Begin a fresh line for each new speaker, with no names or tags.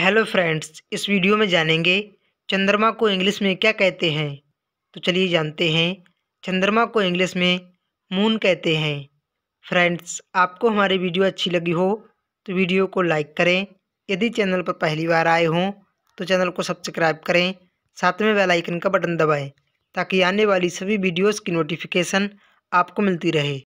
hello friends इस video में जानेंगे चंद्रमा को इंग्लिश में क्या कहते हैं तो चलिए जानते हैं चंद्रमा को इंग्लिश में मून कहते हैं फ्रेंड्स आपको हमारी वीडियो अच्छी लगी हो तो वीडियो को लाइक करें यदि चैनल पर पहली बार आए हों तो चैनल को सब्सक्राइब करें साथ में बेलाइकन का बटन दबाएँ ताकि आने वाली सभी वीडियोज़ की नोटिफिकेशन आपको मिलती रहे